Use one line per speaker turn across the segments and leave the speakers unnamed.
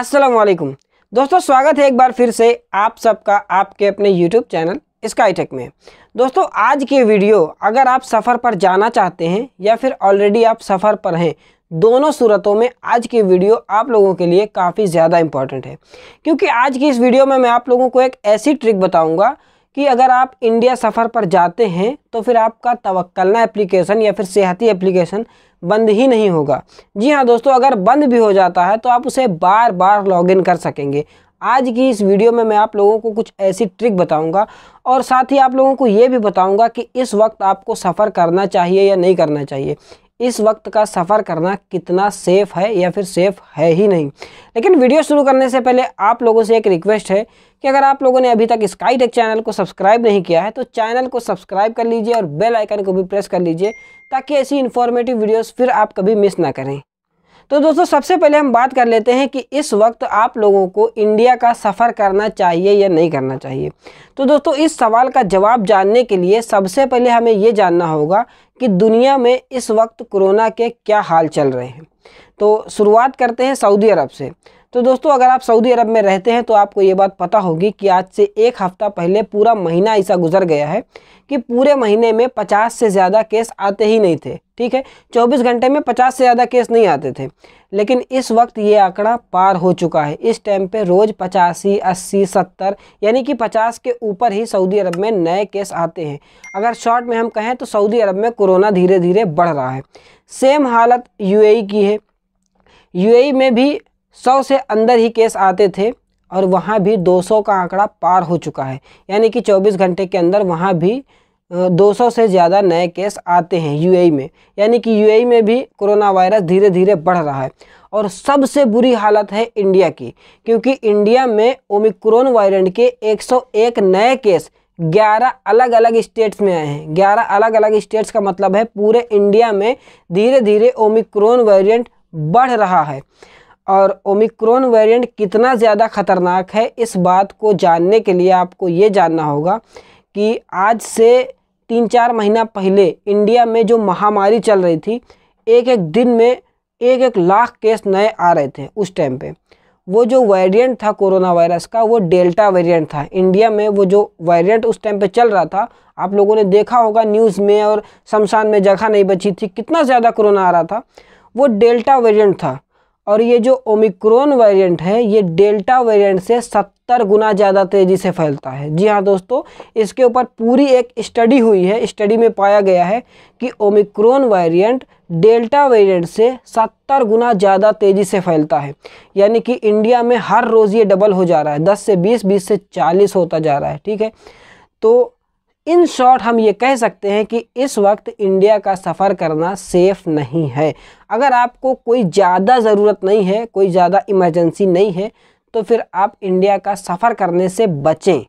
अस्सलाम वालेकुम दोस्तों स्वागत है एक बार फिर से आप सबका आपके अपने यूट्यूब चैनल स्काईटेक में दोस्तों आज के वीडियो अगर आप सफ़र पर जाना चाहते हैं या फिर ऑलरेडी आप सफ़र पर हैं दोनों सूरतों में आज की वीडियो आप लोगों के लिए काफ़ी ज़्यादा इम्पॉर्टेंट है क्योंकि आज की इस वीडियो में मैं आप लोगों को एक ऐसी ट्रिक बताऊँगा कि अगर आप इंडिया सफ़र पर जाते हैं तो फिर आपका तवक्लना एप्लीकेशन या फिर सेहती एप्लीकेशन बंद ही नहीं होगा जी हाँ दोस्तों अगर बंद भी हो जाता है तो आप उसे बार बार लॉगिन कर सकेंगे आज की इस वीडियो में मैं आप लोगों को कुछ ऐसी ट्रिक बताऊंगा और साथ ही आप लोगों को ये भी बताऊंगा कि इस वक्त आपको सफ़र करना चाहिए या नहीं करना चाहिए इस वक्त का सफ़र करना कितना सेफ़ है या फिर सेफ़ है ही नहीं लेकिन वीडियो शुरू करने से पहले आप लोगों से एक रिक्वेस्ट है कि अगर आप लोगों ने अभी तक स्काई टेक चैनल को सब्सक्राइब नहीं किया है तो चैनल को सब्सक्राइब कर लीजिए और बेल आइकन को भी प्रेस कर लीजिए ताकि ऐसी इन्फॉर्मेटिव वीडियोज़ फिर आप कभी मिस ना करें तो दोस्तों सबसे पहले हम बात कर लेते हैं कि इस वक्त आप लोगों को इंडिया का सफ़र करना चाहिए या नहीं करना चाहिए तो दोस्तों इस सवाल का जवाब जानने के लिए सबसे पहले हमें ये जानना होगा कि दुनिया में इस वक्त कोरोना के क्या हाल चल रहे हैं तो शुरुआत करते हैं सऊदी अरब से तो दोस्तों अगर आप सऊदी अरब में रहते हैं तो आपको ये बात पता होगी कि आज से एक हफ़्ता पहले पूरा महीना ऐसा गुजर गया है कि पूरे महीने में 50 से ज़्यादा केस आते ही नहीं थे ठीक है 24 घंटे में 50 से ज़्यादा केस नहीं आते थे लेकिन इस वक्त ये आंकड़ा पार हो चुका है इस टाइम पे रोज़ पचासी अस्सी सत्तर यानी कि 50 के ऊपर ही सऊदी अरब में नए केस आते हैं अगर शॉर्ट में हम कहें तो सऊदी अरब में कोरोना धीरे धीरे बढ़ रहा है सेम हालत यू की है यू में भी सौ से अंदर ही केस आते थे और वहाँ भी 200 का आंकड़ा पार हो चुका है यानी कि 24 घंटे के अंदर वहाँ भी 200 से ज़्यादा नए केस आते हैं यूएई e में यानी कि यूएई e में भी कोरोना वायरस धीरे धीरे बढ़ रहा है और सबसे बुरी हालत है इंडिया की क्योंकि इंडिया में ओमिक्रोन वायरेंट के 101 नए केस 11 अलग अलग स्टेट्स में आए हैं 11 अलग अलग स्टेट्स का मतलब है पूरे इंडिया में धीरे धीरे ओमिक्रोन वायरेंट बढ़ रहा है और ओमिक्रोन वेरिएंट कितना ज़्यादा ख़तरनाक है इस बात को जानने के लिए आपको ये जानना होगा कि आज से तीन चार महीना पहले इंडिया में जो महामारी चल रही थी एक एक दिन में एक एक लाख केस नए आ रहे थे उस टाइम पे वो जो वेरिएंट था कोरोना वायरस का वो डेल्टा वेरिएंट था इंडिया में वो जो वेरिएंट उस टाइम पे चल रहा था आप लोगों ने देखा होगा न्यूज़ में और शमशान में जगह नहीं बची थी कितना ज़्यादा कोरोना आ रहा था वो डेल्टा वेरिएंट था और ये जो ओमिक्रोन वेरिएंट है ये डेल्टा वेरिएंट से सत्तर गुना ज़्यादा तेज़ी से फैलता है जी हाँ दोस्तों इसके ऊपर पूरी एक स्टडी हुई है स्टडी में पाया गया है कि ओमिक्रोन वेरिएंट डेल्टा वेरिएंट से सत्तर गुना ज़्यादा तेज़ी से फैलता है यानी कि इंडिया में हर रोज़ ये डबल हो जा रहा है दस से बीस बीस से चालीस होता जा रहा है ठीक है तो इन शॉर्ट हम ये कह सकते हैं कि इस वक्त इंडिया का सफ़र करना सेफ़ नहीं है अगर आपको कोई ज़्यादा ज़रूरत नहीं है कोई ज़्यादा इमरजेंसी नहीं है तो फिर आप इंडिया का सफ़र करने से बचें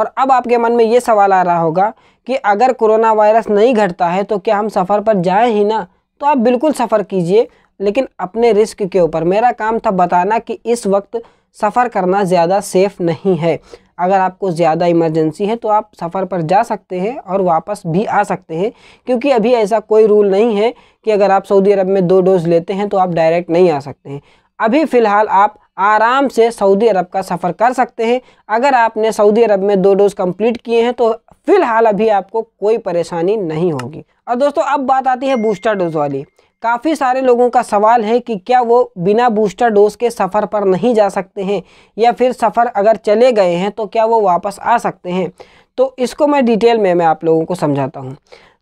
और अब आपके मन में ये सवाल आ रहा होगा कि अगर कोरोना वायरस नहीं घटता है तो क्या हम सफ़र पर जाएं ही ना तो आप बिल्कुल सफ़र कीजिए लेकिन अपने रिस्क के ऊपर मेरा काम था बताना कि इस वक्त सफ़र करना ज़्यादा सेफ़ नहीं है अगर आपको ज़्यादा इमरजेंसी है तो आप सफ़र पर जा सकते हैं और वापस भी आ सकते हैं क्योंकि अभी ऐसा कोई रूल नहीं है कि अगर आप सऊदी अरब में दो डोज लेते हैं तो आप डायरेक्ट नहीं आ सकते हैं अभी फ़िलहाल आप आराम से सऊदी अरब का सफ़र कर सकते हैं अगर आपने सऊदी अरब में दो डोज कंप्लीट किए हैं तो फ़िलहाल अभी आपको कोई परेशानी नहीं होगी और दोस्तों अब बात आती है बूस्टर डोज वाली काफ़ी सारे लोगों का सवाल है कि क्या वो बिना बूस्टर डोज के सफ़र पर नहीं जा सकते हैं या फिर सफ़र अगर चले गए हैं तो क्या वो वापस आ सकते हैं तो इसको मैं डिटेल में मैं आप लोगों को समझाता हूँ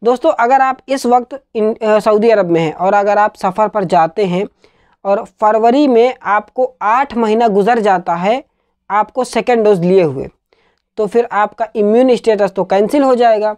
दोस्तों अगर आप इस वक्त सऊदी अरब में हैं और अगर आप सफ़र पर जाते हैं और फरवरी में आपको आठ महीना गुजर जाता है आपको सेकेंड डोज लिए हुए तो फिर आपका इम्यून स्टेटस तो कैंसिल हो जाएगा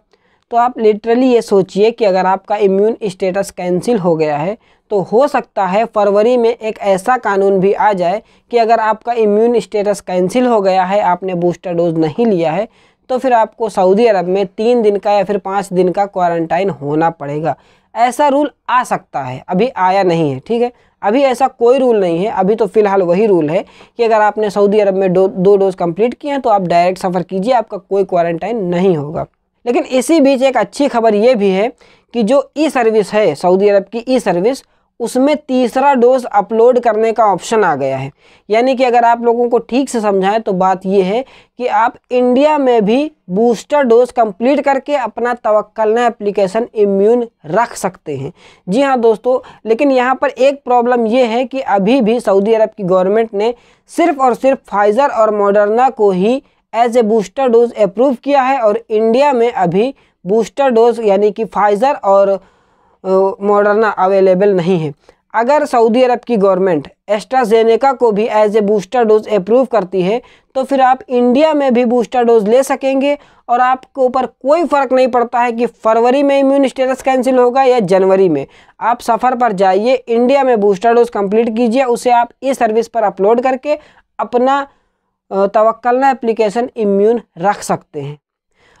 तो आप लिटरली ये सोचिए कि अगर आपका इम्यून स्टेटस कैंसिल हो गया है तो हो सकता है फरवरी में एक ऐसा कानून भी आ जाए कि अगर आपका इम्यून स्टेटस कैंसिल हो गया है आपने बूस्टर डोज नहीं लिया है तो फिर आपको सऊदी अरब में तीन दिन का या फिर पाँच दिन का क्वारंटाइन होना पड़ेगा ऐसा रूल आ सकता है अभी आया नहीं है ठीक है अभी ऐसा कोई रूल नहीं है अभी तो फ़िलहाल वही रूल है कि अगर आपने सऊदी अरब में दो दो डोज कंप्लीट किए हैं तो आप डायरेक्ट सफ़र कीजिए आपका कोई क्वारंटाइन नहीं होगा लेकिन इसी बीच एक अच्छी खबर ये भी है कि जो ई सर्विस है सऊदी अरब की ई सर्विस उसमें तीसरा डोज अपलोड करने का ऑप्शन आ गया है यानी कि अगर आप लोगों को ठीक से समझाएं तो बात यह है कि आप इंडिया में भी बूस्टर डोज कंप्लीट करके अपना तवक्लना एप्लीकेशन इम्यून रख सकते हैं जी हाँ दोस्तों लेकिन यहाँ पर एक प्रॉब्लम ये है कि अभी भी सऊदी अरब की गवर्नमेंट ने सिर्फ़ और सिर्फ फाइज़र और मॉडर्ना को ही as a booster dose approve किया है और इंडिया में अभी बूस्टर डोज यानी कि फाइज़र और मॉडर्ना अवेलेबल नहीं है अगर सऊदी अरब की गवर्नमेंट एस्ट्राजेनेका को भी as a booster dose approve करती है तो फिर आप इंडिया में भी बूस्टर डोज ले सकेंगे और आपके ऊपर कोई फ़र्क नहीं पड़ता है कि फरवरी में इम्यून स्टेटस कैंसिल होगा या जनवरी में आप सफ़र पर जाइए इंडिया में बूस्टर डोज कंप्लीट कीजिए उसे आप ई सर्विस पर अपलोड करके अपना तवक्लना एप्लीकेशन इम्यून रख सकते हैं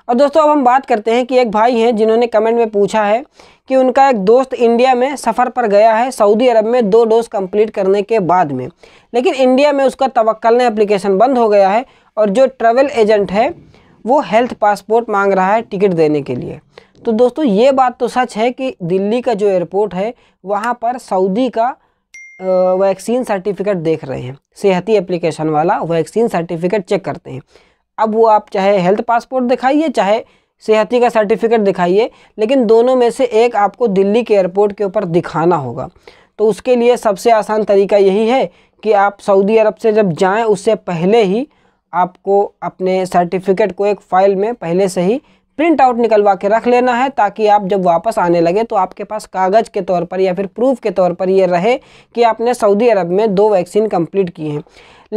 और दोस्तों अब हम बात करते हैं कि एक भाई हैं जिन्होंने कमेंट में पूछा है कि उनका एक दोस्त इंडिया में सफ़र पर गया है सऊदी अरब में दो डोज कंप्लीट करने के बाद में लेकिन इंडिया में उसका तवक्लना एप्लीकेशन बंद हो गया है और जो ट्रेवल एजेंट है वो हेल्थ पासपोर्ट मांग रहा है टिकट देने के लिए तो दोस्तों ये बात तो सच है कि दिल्ली का जो एयरपोर्ट है वहाँ पर सऊदी का वैक्सीन सर्टिफिकेट देख रहे हैं सेहती एप्लीकेशन वाला वैक्सीन सर्टिफिकेट चेक करते हैं अब वो आप चाहे हेल्थ पासपोर्ट दिखाइए चाहे सेहती का सर्टिफिकेट दिखाइए लेकिन दोनों में से एक आपको दिल्ली के एयरपोर्ट के ऊपर दिखाना होगा तो उसके लिए सबसे आसान तरीका यही है कि आप सऊदी अरब से जब जाएं उससे पहले ही आपको अपने सर्टिफिकेट को एक फ़ाइल में पहले से ही प्रिंट आउट निकलवा के रख लेना है ताकि आप जब वापस आने लगे तो आपके पास कागज़ के तौर पर या फिर प्रूफ के तौर पर ये रहे कि आपने सऊदी अरब में दो वैक्सीन कंप्लीट की हैं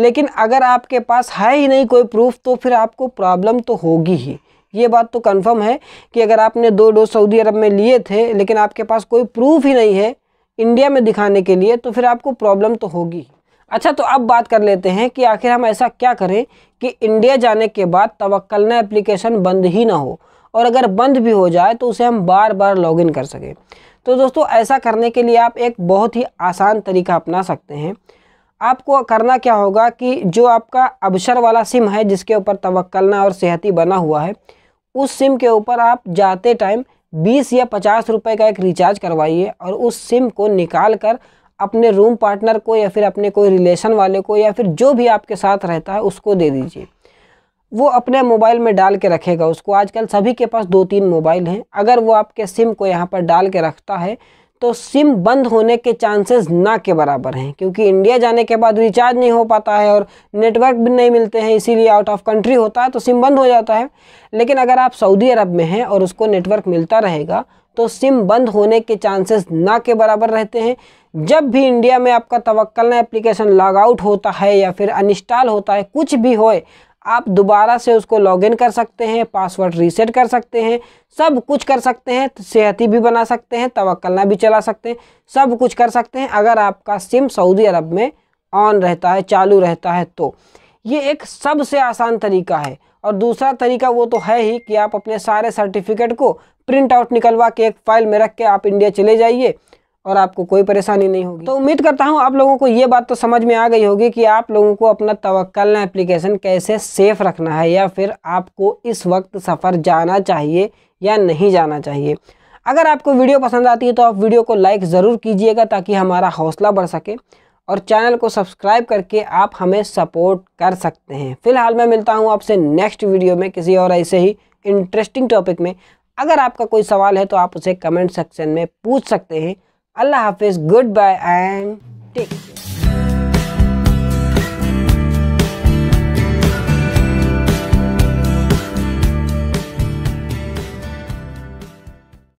लेकिन अगर आपके पास है ही नहीं कोई प्रूफ तो फिर आपको प्रॉब्लम तो होगी ही ये बात तो कंफर्म है कि अगर आपने दो डोज सऊदी अरब में लिए थे लेकिन आपके पास कोई प्रूफ ही नहीं है इंडिया में दिखाने के लिए तो फिर आपको प्रॉब्लम तो होगी ही अच्छा तो अब बात कर लेते हैं कि आखिर हम ऐसा क्या करें कि इंडिया जाने के बाद तवक्लना एप्लीकेशन बंद ही ना हो और अगर बंद भी हो जाए तो उसे हम बार बार लॉगिन कर सकें तो दोस्तों ऐसा करने के लिए आप एक बहुत ही आसान तरीका अपना सकते हैं आपको करना क्या होगा कि जो आपका अबसर वाला सिम है जिसके ऊपर तवक्लना और सेहती बना हुआ है उस सिम के ऊपर आप जाते टाइम बीस या पचास रुपए का एक रिचार्ज करवाइए और उस सिम को निकाल कर अपने रूम पार्टनर को या फिर अपने कोई रिलेशन वाले को या फिर जो भी आपके साथ रहता है उसको दे दीजिए वो अपने मोबाइल में डाल के रखेगा उसको आजकल सभी के पास दो तीन मोबाइल हैं अगर वो आपके सिम को यहाँ पर डाल के रखता है तो सिम बंद होने के चांसेस ना के बराबर हैं क्योंकि इंडिया जाने के बाद रिचार्ज नहीं हो पाता है और नेटवर्क भी नहीं मिलते हैं इसीलिए आउट ऑफ कंट्री होता है तो सिम बंद हो जाता है लेकिन अगर आप सऊदी अरब में हैं और उसको नेटवर्क मिलता रहेगा तो सिम बंद होने के चांसेस ना के बराबर रहते हैं जब भी इंडिया में आपका तवक्लना एप्लीकेशन लॉग आउट होता है या फिर अनइंस्टॉल होता है कुछ भी होए आप दोबारा से उसको लॉगिन कर सकते हैं पासवर्ड रीसेट कर सकते हैं सब कुछ कर सकते हैं सेहती भी बना सकते हैं तवक्लना भी चला सकते हैं सब कुछ कर सकते हैं अगर आपका सिम सऊदी अरब में ऑन रहता है चालू रहता है तो ये एक सबसे आसान तरीका है और दूसरा तरीका वो तो है ही कि आप अपने सारे सर्टिफिकेट को प्रिंट आउट निकलवा के एक फ़ाइल में रख के आप इंडिया चले जाइए और आपको कोई परेशानी नहीं होगी तो उम्मीद करता हूँ आप लोगों को ये बात तो समझ में आ गई होगी कि आप लोगों को अपना तवक्ल एप्लीकेशन कैसे सेफ़ रखना है या फिर आपको इस वक्त सफ़र जाना चाहिए या नहीं जाना चाहिए अगर आपको वीडियो पसंद आती है तो आप वीडियो को लाइक ज़रूर कीजिएगा ताकि हमारा हौसला बढ़ सके और चैनल को सब्सक्राइब करके आप हमें सपोर्ट कर सकते हैं फ़िलहाल मैं मिलता हूँ आपसे नेक्स्ट वीडियो में किसी और ऐसे ही इंटरेस्टिंग टॉपिक में अगर आपका कोई सवाल है तो आप उसे कमेंट सेक्शन में पूछ सकते हैं Allah Hafiz. Goodbye and take care.